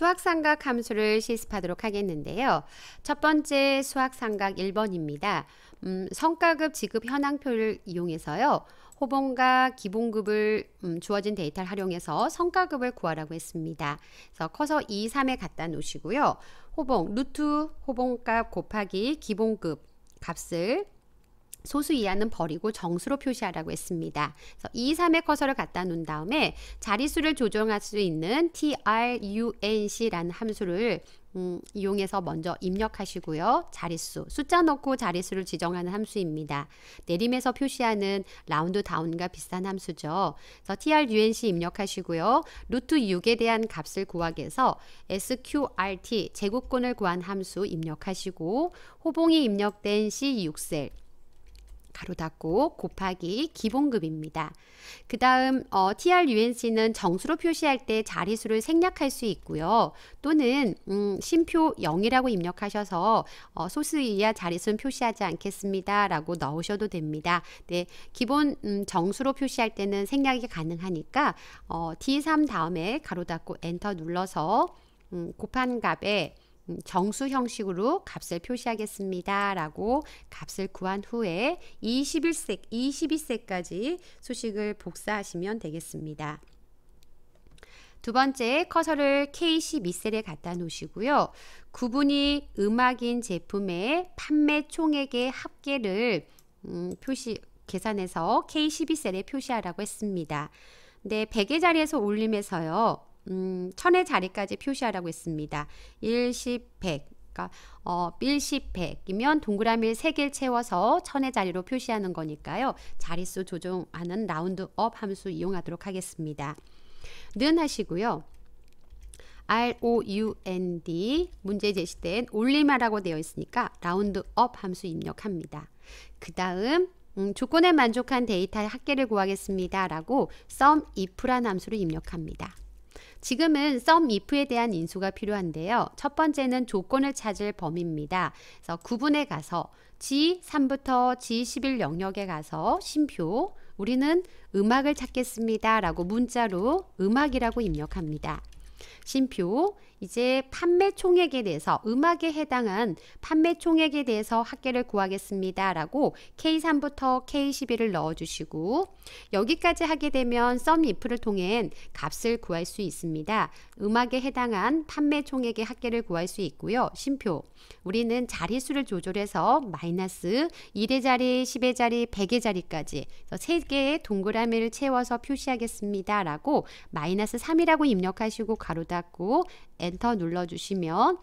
수학삼각 함수를 실습하도록 하겠는데요. 첫 번째 수학삼각 1번입니다. 음, 성과급 지급 현황표를 이용해서요. 호봉과 기본급을 음, 주어진 데이터를 활용해서 성과급을 구하라고 했습니다. 그래서 커서 2, 3에 갖다 놓으시고요. 호봉, 루트, 호봉값 곱하기 기본급 값을 소수 이하는 버리고 정수로 표시하라고 했습니다. 그래서 2, 3의 커서를 갖다 놓은 다음에 자릿수를 조정할 수 있는 trunc라는 함수를 음, 이용해서 먼저 입력하시고요. 자릿수, 숫자 넣고 자릿수를 지정하는 함수입니다. 내림에서 표시하는 라운드 다운과 비슷한 함수죠. 그래서 trunc 입력하시고요. 루트 6에 대한 값을 구하기에서 sqrt 제곱근을 구한 함수 입력하시고 호봉이 입력된 C6셀 가로 닫고 곱하기 기본급입니다. 그 다음 어, TRUNC는 정수로 표시할 때 자리수를 생략할 수 있고요. 또는 음, 심표 0이라고 입력하셔서 어, 소수 이하 자리수는 표시하지 않겠습니다. 라고 넣으셔도 됩니다. 네, 기본 음, 정수로 표시할 때는 생략이 가능하니까 어, D3 다음에 가로 닫고 엔터 눌러서 음, 곱한 값에 음, 정수 형식으로 값을 표시하겠습니다. 라고 값을 구한 후에 21세, 22세까지 수식을 복사하시면 되겠습니다. 두 번째 커서를 K12셀에 갖다 놓으시고요. 구분이 음악인 제품의 판매 총액의 합계를 음, 표시 계산해서 K12셀에 표시하라고 했습니다. 근데 100의 자리에서 올림해서요. 음, 천의 자리까지 표시하라고 했습니다. 1십 100 그러니까 어, 1십 100이면 동그라미를 3개를 채워서 천의 자리로 표시하는 거니까요. 자릿수 조정하는 라운드업 함수 이용하도록 하겠습니다. 는 하시고요. ROUND 문제 제시된 올림하라고 되어 있으니까 라운드업 함수 입력합니다. 그 다음 음, 조건에 만족한 데이터의 합계를 구하겠습니다. 라고 SUMIF란 함수를 입력합니다. 지금은 썸 if에 대한 인수가 필요한데요. 첫 번째는 조건을 찾을 범위입니다. 그래서 구분에 가서 G3부터 G11 영역에 가서 심표 우리는 음악을 찾겠습니다. 라고 문자로 음악이라고 입력합니다. 심표 이제 판매 총액에 대해서 음악에 해당한 판매 총액에 대해서 학계를 구하겠습니다. 라고 K3부터 k 1 1를 넣어주시고 여기까지 하게 되면 썸 if를 통해 값을 구할 수 있습니다. 음악에 해당한 판매 총액의 합계를 구할 수 있고요. 심표 우리는 자리수를 조절해서 마이너스 1의 자리, 10의 자리, 100의 자리까지 3개의 동그라미를 채워서 표시하겠습니다. 라고 마이너스 3이라고 입력하시고 가로 닫고 엔터 눌러주시면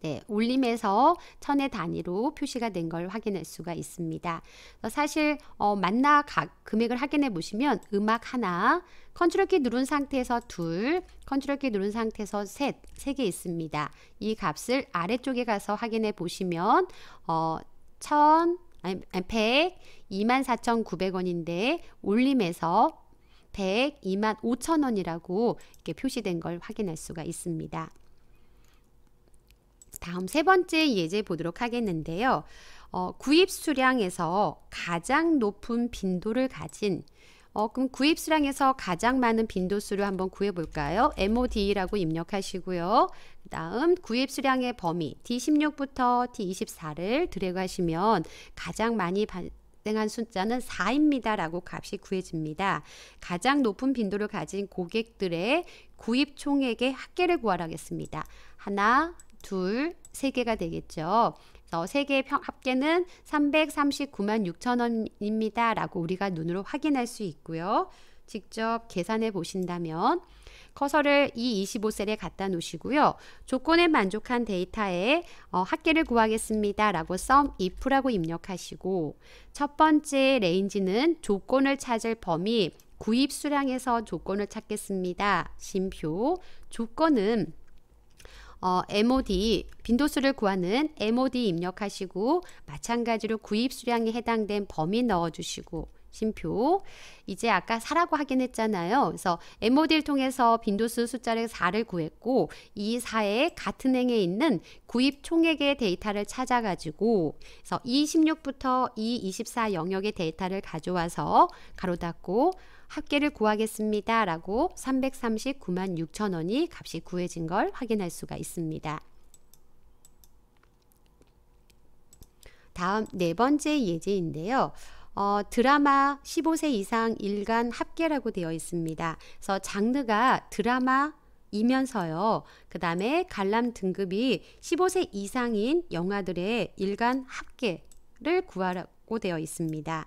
네, 올림에서 천의 단위로 표시가 된 걸 확인할 수가 있습니다. 사실 어, 만나 각, 금액을 확인해 보시면 음악 하나, 컨트롤 키 누른 상태에서 둘, 컨트롤 키 누른 상태에서 셋, 세 개 있습니다. 이 값을 아래쪽에 가서 확인해 보시면 어, 천, 아니, 100, 24,900원인데 올림에서 102만 5천 원이라고 이렇게 표시된 걸 확인할 수가 있습니다. 다음 세 번째 예제 보도록 하겠는데요. 어, 구입 수량에서 가장 높은 빈도를 가진 어, 그럼 구입 수량에서 가장 많은 빈도수를 한번 구해볼까요? MOD라고 입력하시고요. 그 다음 구입 수량의 범위 D16부터 D24를 드래그하시면 가장 많이 바, 적당한 숫자는 4입니다라고 값이 구해집니다. 가장 높은 빈도를 가진 고객들의 구입 총액의 합계를 구하라겠습니다. 하나, 둘, 세 개가 되겠죠. 세 개의 합계는 339만 6천 원입니다라고 우리가 눈으로 확인할 수 있고요. 직접 계산해 보신다면 커서를 E25셀에 갖다 놓으시고요. 조건에 만족한 데이터에 어, 학계를 구하겠습니다. 라고 썸 if라고 입력하시고 첫 번째 레인지는 조건을 찾을 범위 구입 수량에서 조건을 찾겠습니다. 심표 조건은 어, MOD 빈도수를 구하는 MOD 입력하시고 마찬가지로 구입 수량에 해당된 범위 넣어주시고 쉼표. 이제 아까 4라고 확인 했잖아요. 그래서 MOD를 통해서 빈도수 숫자를 4를 구했고 이 4의 같은 행에 있는 구입 총액의 데이터를 찾아가지고 그래서 E16부터 E24 영역의 데이터를 가져와서 가로 닫고 합계를 구하겠습니다. 라고 339만 6천 원이 값이 구해진 걸 확인할 수가 있습니다. 다음 네 번째 예제인데요. 어, 드라마 15세 이상 일간 합계라고 되어 있습니다. 그래서 장르가 드라마, 이면서요. 그 다음에 관람 등급이 15세 이상인 영화들의 일간 합계를 구하라고 되어 있습니다.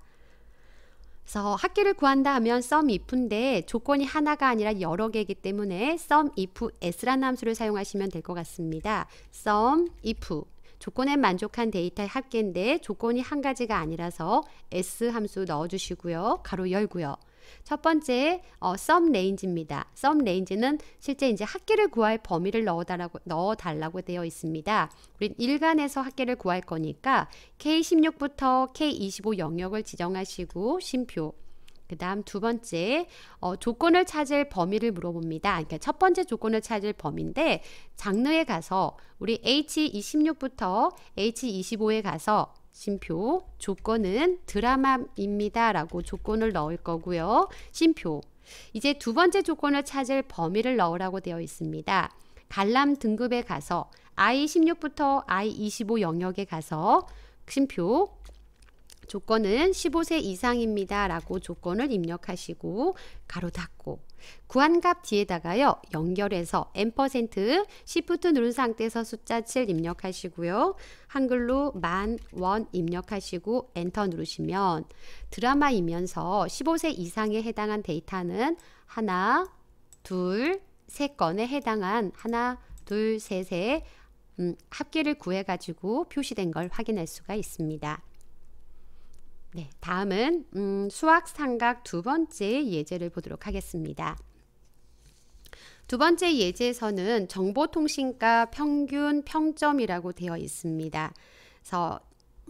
그래서 학기를 구한다 하면 썸 if인데 조건이 하나가 아니라 여러 개이기 때문에 썸 if s라는 함수를 사용하시면 될 것 같습니다. 썸 if 조건에 만족한 데이터의 합계인데 조건이 한 가지가 아니라서 S 함수 넣어주시고요. 가로 열고요. 첫 번째 어, 썸 레인지입니다. 썸 레인지는 실제 이제 학계를 구할 범위를 넣어달라고, 넣어달라고 되어 있습니다. 우린 일간에서 합계를 구할 거니까 K16부터 K25 영역을 지정하시고 심표 그 다음 두 번째, 어, 조건을 찾을 범위를 물어봅니다. 그러니까 첫 번째 조건을 찾을 범위인데, 장르에 가서 우리 H26부터 H25에 가서 심표, 조건은 드라마입니다. 라고 조건을 넣을 거고요. 심표. 이제 두 번째 조건을 찾을 범위를 넣으라고 되어 있습니다. 관람 등급에 가서 I16부터 I25 영역에 가서 심표, 조건은 15세 이상입니다. 라고 조건을 입력하시고 가로 닫고 구한값 뒤에다가요. 연결해서 앰 시프트 누른 상태에서 숫자 7 입력하시고요. 한글로 만, 원 입력하시고 엔터 누르시면 드라마이면서 15세 이상에 해당한 데이터는 하나, 둘, 세 건에 해당한 하나, 둘, 셋의 음, 합계를 구해가지고 표시된 걸 확인할 수가 있습니다. 네, 다음은 음, 수학 삼각 두 번째 예제를 보도록 하겠습니다. 두 번째 예제에서는 정보통신가 평균 평점이라고 되어 있습니다. 그래서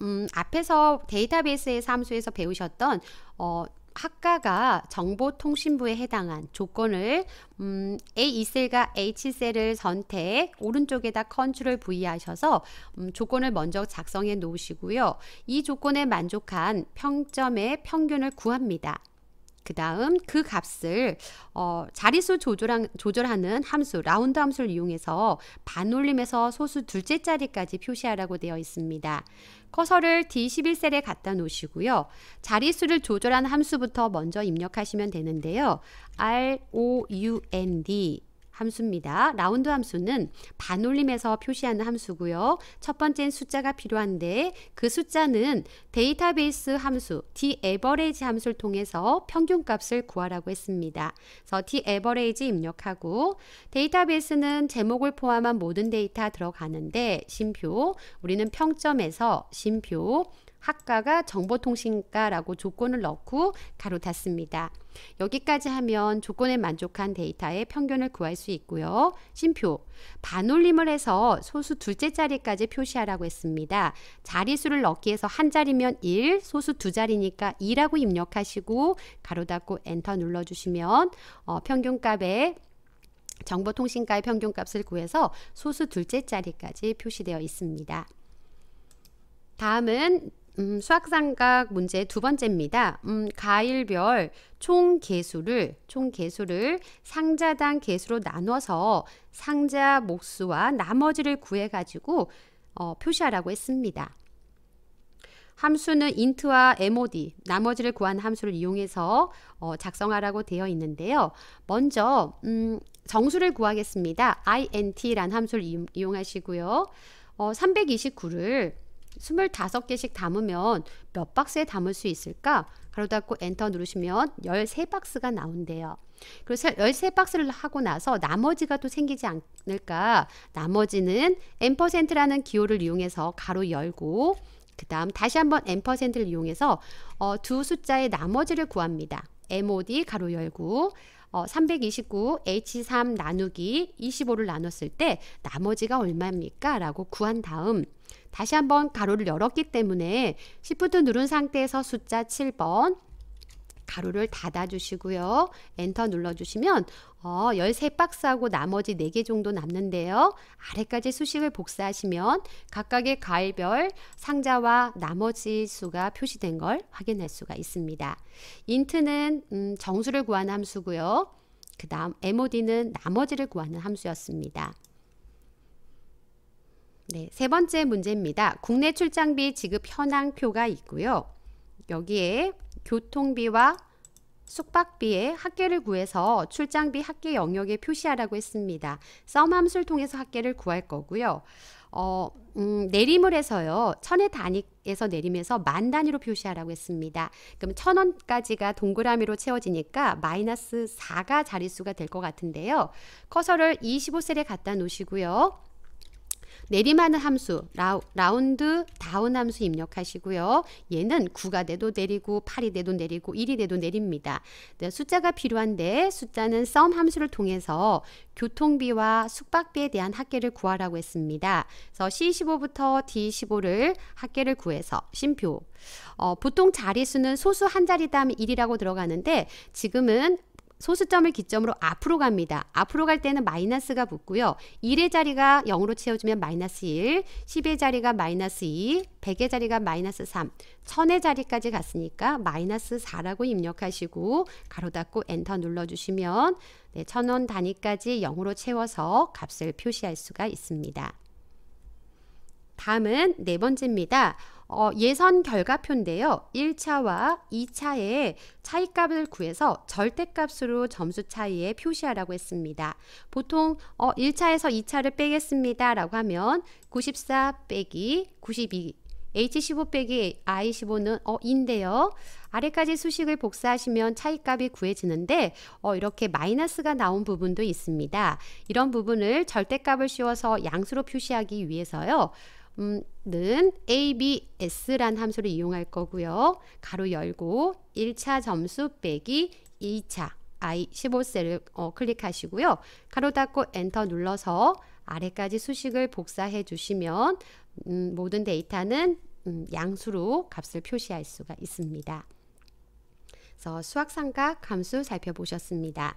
음, 앞에서 데이터베이스의 함수에서 배우셨던 어, 학과가 정보통신부에 해당한 조건을 음, A2셀과 H셀을 선택 오른쪽에다 컨트롤 V 하셔서 음, 조건을 먼저 작성해 놓으시고요. 이 조건에 만족한 평점의 평균을 구합니다. 그 다음 그 값을 어, 자릿수 조절한, 조절하는 함수 라운드 함수를 이용해서 반올림에서 소수 둘째 자리까지 표시하라고 되어 있습니다. 커서를 D11셀에 갖다 놓으시고요. 자릿수를 조절한 함수부터 먼저 입력하시면 되는데요. R, O, U, N, D 함수입니다. 라운드 함수는 반올림에서 표시하는 함수고요. 첫 번째는 숫자가 필요한데 그 숫자는 데이터베이스 함수 daverage 함수를 통해서 평균값을 구하라고 했습니다. 그래서 daverage 입력하고 데이터베이스는 제목을 포함한 모든 데이터 들어가는데 심표 우리는 평점에서 심표 학과가 정보통신과라고 조건을 넣고 가로 닫습니다. 여기까지 하면 조건에 만족한 데이터의 평균을 구할 수 있고요. 심표, 반올림을 해서 소수 둘째 자리까지 표시하라고 했습니다. 자리수를 넣기 위해서 한 자리면 1, 소수 두 자리니까 2라고 입력하시고 가로 닫고 엔터 눌러주시면 어, 평균값에 정보통신과의 평균값을 구해서 소수 둘째 자리까지 표시되어 있습니다. 다음은 음, 수학상각 문제 두 번째입니다. 음, 가일별 총 개수를 총 개수를 상자당 개수로 나눠서 상자 목수와 나머지를 구해 가지고 어, 표시하라고 했습니다. 함수는 int와 mod, 나머지를 구한 함수를 이용해서 어, 작성하라고 되어 있는데요. 먼저 음, 정수를 구하겠습니다. int란 함수를 이용하시고요. 어, 329를 2 5 개씩 담으면 몇 박스에 담을 수 있을까? 가로 닫고 엔터 누르시면 열세 박스가 나온대요. 그래서 열세 박스를 하고 나서 나머지가 또 생기지 않을까? 나머지는 n%라는 기호를 이용해서 가로 열고 그 다음 다시 한번 n%를 이용해서 어, 두 숫자의 나머지를 구합니다. mod 가로 열고 어, 329 H3 나누기 25를 나눴을 때 나머지가 얼마입니까? 라고 구한 다음 다시 한번 가로를 열었기 때문에 시프트 누른 상태에서 숫자 7번 가루를 닫아주시고요. 엔터 눌러주시면 어, 13박스하고 나머지 4개 정도 남는데요. 아래까지 수식을 복사하시면 각각의 가일별 상자와 나머지 수가 표시된 걸 확인할 수가 있습니다. 인트는 음, 정수를 구하는 함수고요. 그 다음 MOD는 나머지를 구하는 함수였습니다. 네, 세 번째 문제입니다. 국내 출장비 지급 현황표가 있고요. 여기에 교통비와 숙박비에 학계를 구해서 출장비 학계 영역에 표시하라고 했습니다. 썸함수를 통해서 학계를 구할 거고요. 어, 음, 내림을 해서요. 천의 단위에서 내림해서 만 단위로 표시하라고 했습니다. 그럼 천 원까지가 동그라미로 채워지니까 마이너스 4가 자릿수가 될 것 같은데요. 커서를 25셀에 갖다 놓으시고요. 내림하는 함수 라, 라운드 다운 함수 입력하시고요. 얘는 9가 돼도 내리고 8이 돼도 내리고 1이 돼도 내립니다. 네, 숫자가 필요한데 숫자는 썸 함수를 통해서 교통비와 숙박비에 대한 합계를 구하라고 했습니다. 그래서 C15부터 D15를 합계를 구해서 심표 어, 보통 자리수는 소수 한 자리 다음 1이라고 들어가는데 지금은 소수점을 기점으로 앞으로 갑니다. 앞으로 갈 때는 마이너스가 붙고요. 1의 자리가 0으로 채워주면 마이너스 1, 10의 자리가 마이너스 2, 100의 자리가 마이너스 3, 1000의 자리까지 갔으니까 마이너스 4라고 입력하시고 가로 닫고 엔터 눌러주시면 네, 1000원 단위까지 0으로 채워서 값을 표시할 수가 있습니다. 다음은 네 번째입니다. 어, 예선 결과표인데요. 1차와 2차의 차이값을 구해서 절대값으로 점수 차이에 표시하라고 했습니다. 보통 어, 1차에서 2차를 빼겠습니다. 라고 하면 94 빼기 92 H15 빼기 I15는 어, 인데요. 아래까지 수식을 복사하시면 차이값이 구해지는데 어, 이렇게 마이너스가 나온 부분도 있습니다. 이런 부분을 절대값을 씌워서 양수로 표시하기 위해서요. 는 ABS란 함수를 이용할 거고요. 가로 열고 1차 점수 빼기 2차 I15셀을 어, 클릭하시고요. 가로 닫고 엔터 눌러서 아래까지 수식을 복사해 주시면 음, 모든 데이터는 음, 양수로 값을 표시할 수가 있습니다. 그래서 수학삼각 함수 살펴보셨습니다.